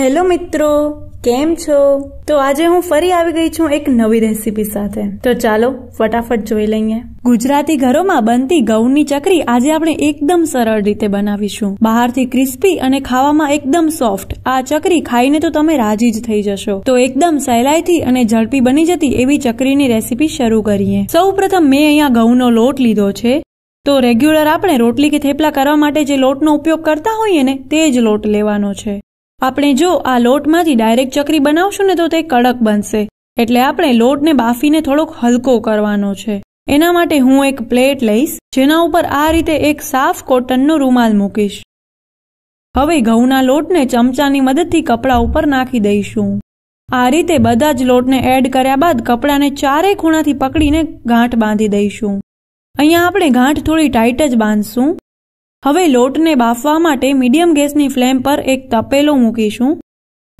hello મિત્રો કેમ છો તો આજે હું ફરી આવી ગઈ છું એક નવી રેસીપી સાથે તો ચાલો ફટાફટ જોઈ લઈએ ગુજરાતી ઘરોમાં બનતી ઘઉંની ચકરી આજે આપણે એકદમ સરળ રીતે બનાવીશું બહારથી ક્રિસ્પી અને ખાવામાં એકદમ સોફ્ટ આ ચકરી ખાઈને તો તમે રાજી જ થઈ જશો તો એકદમ સહેલાઈથી અને ઝડપી બની જતી એવી ચકરીની રેસીપી શરૂ કરીએ સૌ પ્રથમ મેં અહીંયા ઘઉંનો લોટ લીધો છે તો રેગ્યુલર આપણે રોટલી કે થેપલા કરવા માટે જે લોટનો ઉપયોગ કરતા હોઈએ ને તે જ લોટ લેવાનો છે આપણે જો આ લોટમાંથી ડાયરેક્ટ ચકરી બનાવશું ને તો તે કડક બનશે એટલે આપણે લોટને બાફીને થોડોક હલકો કરવાનો છે એના માટે હું એક પ્લેટ લઈશ જેના ઉપર આ રીતે એક સાફ કોટનનો રૂમાલ મૂકીશ હવે ઘઉંના લોટને ચમચાની મદદથી કપડા ઉપર નાખી દઈશું આ રીતે બધા જ લોટને એડ કર્યા બાદ કપડાને ચારે ખૂણાથી પકડીને ગાંઠ બાંધી દઈશું અહીંયા આપણે ગાંઠ થોડી ટાઈટ જ બાંધશું હવે લોટને બાફવા માટે મીડિયમ ગેસની ફ્લેમ પર એક તપેલો મૂકીશું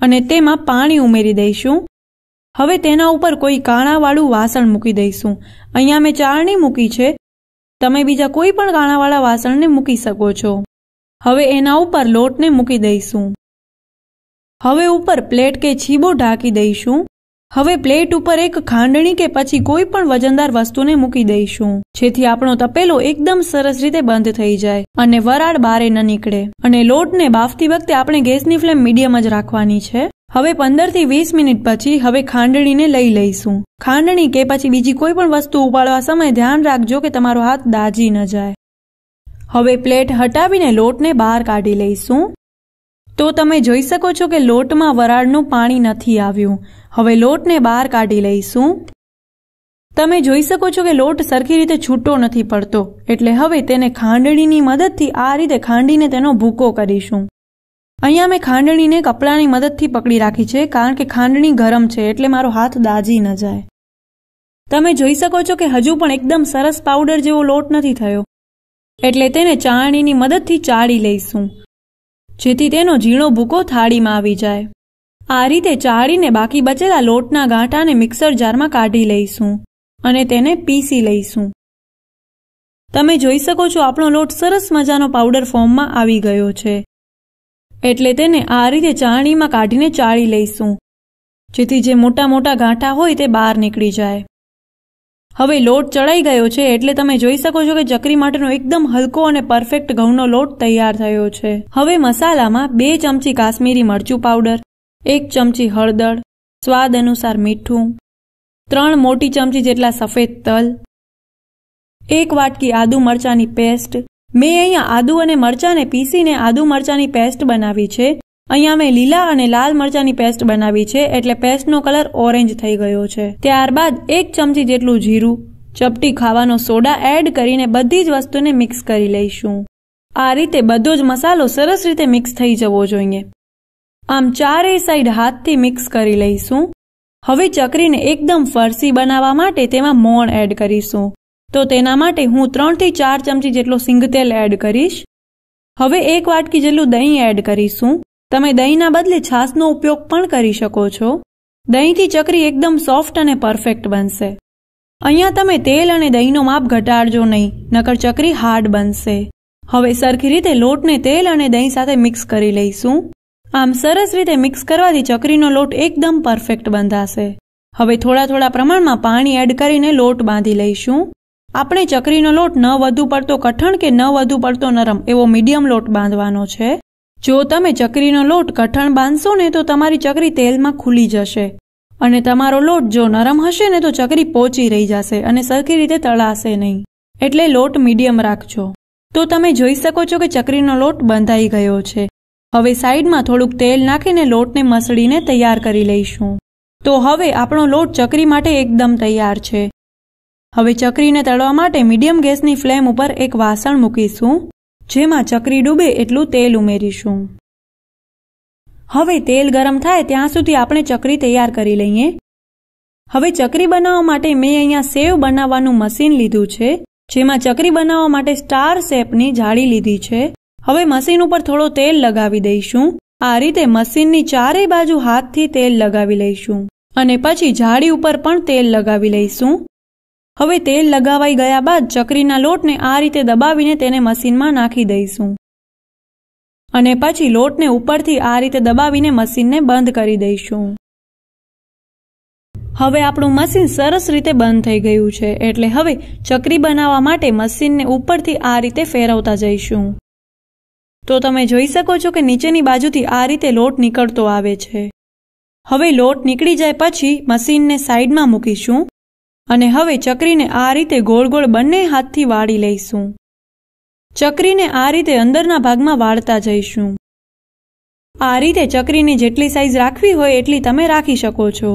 અને તેમાં પાણી ઉમેરી દઈશું હવે તેના ઉપર કોઈ કાણાવાળું વાસણ મૂકી દઈશું અહીંયા મેં ચાળણી મૂકી છે તમે બીજા કોઈ પણ કાણાવાળા વાસણને મૂકી શકો છો હવે એના ઉપર લોટને મૂકી દઈશું હવે ઉપર પ્લેટ કે છીબો ઢાંકી દઈશું હવે પ્લેટ ઉપર એક ખાંડણી કે પછી કોઈ પણ વજનદાર વસ્તુને મૂકી દઈશું જેથી આપણો તપેલો એકદમ સરસ રીતે બંધ થઈ જાય અને વરાળ બારે ન નીકળે અને લોટને બાફતી વખતે આપણે ગેસની ફ્લેમ મીડિયમ જ રાખવાની છે હવે પંદર થી વીસ મિનિટ પછી હવે ખાંડણીને લઈ લઈશું ખાંડણી કે પછી બીજી કોઈ પણ વસ્તુ ઉપાડવા સમયે ધ્યાન રાખજો કે તમારો હાથ દાજી ન જાય હવે પ્લેટ હટાવીને લોટને બહાર કાઢી લઈશું તો તમે જોઈ શકો છો કે લોટમાં વરાળનું પાણી નથી આવ્યું હવે લોટને બહાર કાઢી લઈશું તમે જોઈ શકો છો કે લોટ સરખી રીતે છૂટો નથી પડતો એટલે હવે તેને ખાંડણીની મદદથી આ રીતે ખાંડીને તેનો ભૂકો કરીશું અહીંયા મેં ખાંડણીને કપડાની મદદથી પકડી રાખી છે કારણ કે ખાંડણી ગરમ છે એટલે મારો હાથ દાજી ન જાય તમે જોઈ શકો છો કે હજુ પણ એકદમ સરસ પાવડર જેવો લોટ નથી થયો એટલે તેને ચાળણીની મદદથી ચાળી લઈશું જેથી તેનો ઝીણો ભૂકો થાળીમાં આવી જાય આ રીતે ચાળીને બાકી બચેલા લોટના ગાંઠાને મિક્સર જારમાં કાઢી લઈશું અને તેને પીસી લઈશું તમે જોઈ શકો છો આપણો લોટ સરસ મજાનો પાવડર ફોર્મમાં આવી ગયો છે એટલે તેને આ રીતે ચાણીમાં કાઢીને ચાળી લઈશું જેથી જે મોટા મોટા ગાંઠા હોય તે બહાર નીકળી જાય હવે લોટ ચડાઈ ગયો છે એટલે તમે જોઈ શકો છો કે ચકરી માટેનો એકદમ હલકો અને પરફેક્ટ ઘઉંનો લોટ તૈયાર થયો છે હવે મસાલામાં બે ચમચી કાશ્મીરી મરચું પાવડર એક ચમચી હળદર સ્વાદ અનુસાર મીઠું ત્રણ મોટી ચમચી જેટલા સફેદ તલ એક વાટકી આદુ મરચાંની પેસ્ટ મેં અહીંયા આદુ અને મરચાંને પીસીને આદુ મરચાંની પેસ્ટ બનાવી છે અહીંયા મેં લીલા અને લાલ મરચાની પેસ્ટ બનાવી છે એટલે પેસ્ટનો કલર ઓરેન્જ થઈ ગયો છે ત્યારબાદ એક ચમચી જેટલું જીરું ચપટી ખાવાનો સોડા એડ કરીને બધી જ વસ્તુને મિક્સ કરી લઈશું આ રીતે બધો જ મસાલો સરસ રીતે મિક્સ થઈ જવો જોઈએ આમ ચારેય સાઈડ હાથથી મિક્સ કરી લઈશું હવે ચકરીને એકદમ ફરસી બનાવવા માટે તેમાં મોણ એડ કરીશું તો તેના માટે હું ત્રણથી ચાર ચમચી જેટલો સિંગતેલ એડ કરીશ હવે એક વાટકી જેટલું દહીં એડ કરીશું તમે દહીંના બદલે છાશનો ઉપયોગ પણ કરી શકો છો દહીંથી ચકરી એકદમ સોફ્ટ અને પરફેક્ટ બનશે અહીંયા તમે તેલ અને દહીંનો માપ ઘટાડજો નહીં નકર ચકરી હાર્ડ બનશે હવે સરખી રીતે લોટને તેલ અને દહીં સાથે મિક્સ કરી લઈશું આમ સરસ રીતે મિક્સ કરવાથી ચકરીનો લોટ એકદમ પરફેક્ટ બંધાશે હવે થોડા થોડા પ્રમાણમાં પાણી એડ કરીને લોટ બાંધી લઈશું આપણે ચકરીનો લોટ ન વધુ પડતો કઠણ કે ન વધુ પડતો નરમ એવો મીડિયમ લોટ બાંધવાનો છે જો તમે ચકરીનો લોટ કઠણ બાંધશો ને તો તમારી ચકરી તેલમાં ખુલી જશે અને તમારો લોટ જો નરમ હશે ને તો ચકરી પોચી રહી જશે અને સરખી રીતે તળાશે નહીં એટલે લોટ મીડિયમ રાખજો તો તમે જોઈ શકો છો કે ચકરીનો લોટ બંધાઈ ગયો છે હવે સાઈડમાં થોડુંક તેલ નાખીને લોટને મસળીને તૈયાર કરી લઈશું તો હવે આપણો લોટ ચકરી માટે એકદમ તૈયાર છે હવે ચકરીને તળવા માટે મીડિયમ ગેસની ફ્લેમ ઉપર એક વાસણ મૂકીશું જેમાં ચકરી ડૂબે એટલું તેલ ઉમેરીશું હવે તેલ ગરમ થાય ત્યાં સુધી આપણે ચકરી તૈયાર કરી લઈએ હવે ચકરી બનાવવા માટે મેં અહીંયા સેવ બનાવવાનું મશીન લીધું છે જેમાં ચકરી બનાવવા માટે સ્ટાર શેપની જાળી લીધી છે હવે મશીન ઉપર થોડો તેલ લગાવી દઈશું આ રીતે મશીનની ચારેય બાજુ હાથથી તેલ લગાવી લઈશું અને પછી જાળી ઉપર પણ તેલ લગાવી લઈશું હવે તેલ લગાવાઈ ગયા બાદ ચકરીના લોટને આ રીતે દબાવીને તેને મશીનમાં નાખી દઈશું અને પછી લોટને ઉપરથી આ રીતે દબાવીને મશીનને બંધ કરી દઈશું હવે આપણું મશીન સરસ રીતે બંધ થઈ ગયું છે એટલે હવે ચકરી બનાવવા માટે મશીનને ઉપરથી આ રીતે ફેરવતા જઈશું તો તમે જોઈ શકો છો કે નીચેની બાજુથી આ રીતે લોટ નીકળતો આવે છે હવે લોટ નીકળી જાય પછી મશીનને સાઈડમાં મૂકીશું અને હવે ચકરીને આ રીતે ગોળ ગોળ બંને હાથથી વાળી લઈશું ચકરીને આ રીતે અંદરના ભાગમાં વાળતા જઈશું આ રીતે ચકરીની જેટલી સાઈઝ રાખવી હોય એટલી તમે રાખી શકો છો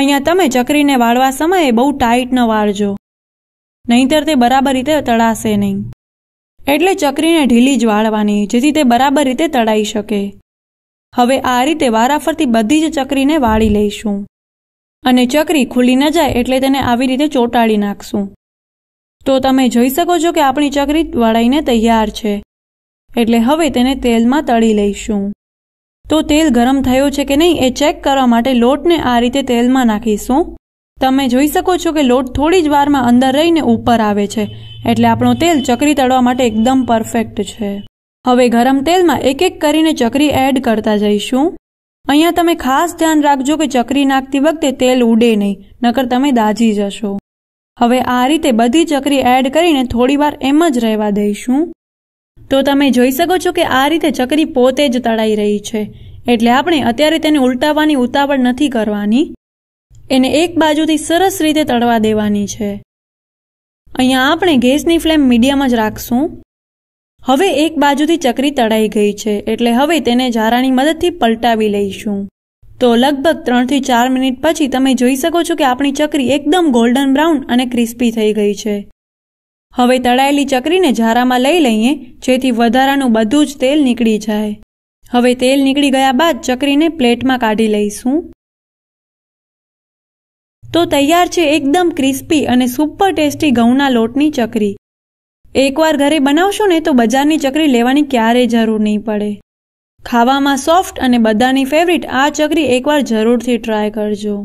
અહીંયા તમે ચકરીને વાળવા સમયે બહુ ટાઈટ ન વાળજો નહીંતર તે બરાબર રીતે તળાશે નહીં એટલે ચકરીને ઢીલી જ વાળવાની જેથી તે બરાબર રીતે તળાઈ શકે હવે આ રીતે વારાફરતી બધી જ ચકરીને વાળી લઈશું અને ચકરી ખુલી ન જાય એટલે તેને આવી રીતે ચોંટાડી નાખશું તો તમે જોઈ શકો છો કે આપણી ચકરી વળાઈને તૈયાર છે એટલે હવે તેને તેલમાં તળી લઈશું તો તેલ ગરમ થયો છે કે નહીં એ ચેક કરવા માટે લોટને આ રીતે તેલમાં નાખીશું તમે જોઈ શકો છો કે લોટ થોડી જ વારમાં અંદર રહીને ઉપર આવે છે એટલે આપણો તેલ ચકરી તળવા માટે એકદમ પરફેક્ટ છે હવે ગરમ તેલમાં એક એક કરીને ચકરી એડ કરતા જઈશું અહીંયા તમે ખાસ ધ્યાન રાખજો કે ચકરી નાખતી વખતે તેલ ઉડે નહીં નકર તમે દાજી જશો હવે આ રીતે બધી ચકરી એડ કરીને થોડીવાર એમ જ રહેવા દઈશું તો તમે જોઈ શકો છો કે આ રીતે ચકરી પોતે જ તળાઈ રહી છે એટલે આપણે અત્યારે તેને ઉલટાવવાની ઉતાવળ નથી કરવાની એને એક બાજુથી સરસ રીતે તળવા દેવાની છે અહીંયા આપણે ગેસની ફ્લેમ મીડિયમ જ રાખશું હવે એક બાજુથી ચકરી તળાઈ ગઈ છે એટલે હવે તેને ઝારાની મદદથી પલટાવી લઈશું તો લગભગ ત્રણથી ચાર મિનિટ પછી તમે જોઈ શકો છો કે આપણી ચકરી એકદમ ગોલ્ડન બ્રાઉન અને ક્રિસ્પી થઈ ગઈ છે હવે તળાયેલી ચકરીને ઝારામાં લઈ લઈએ જેથી વધારાનું બધું જ તેલ નીકળી જાય હવે તેલ નીકળી ગયા બાદ ચકરીને પ્લેટમાં કાઢી લઈશું તો તૈયાર છે એકદમ ક્રિસ્પી અને સુપર ટેસ્ટી ઘઉંના લોટની ચકરી એકવાર ઘરે બનાવશો ને તો બજારની ચકરી લેવાની ક્યારેય જરૂર નહીં પડે ખાવામાં સોફ્ટ અને બધાની ફેવરિટ આ ચકરી એકવાર જરૂરથી ટ્રાય કરજો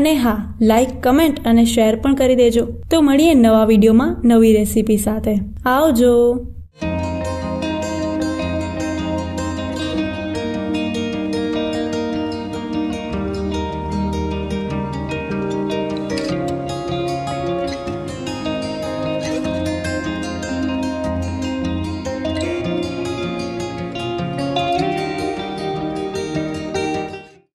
અને હા લાઇક કમેન્ટ અને શેર પણ કરી દેજો તો મળીએ નવા વિડીયોમાં નવી રેસીપી સાથે આવજો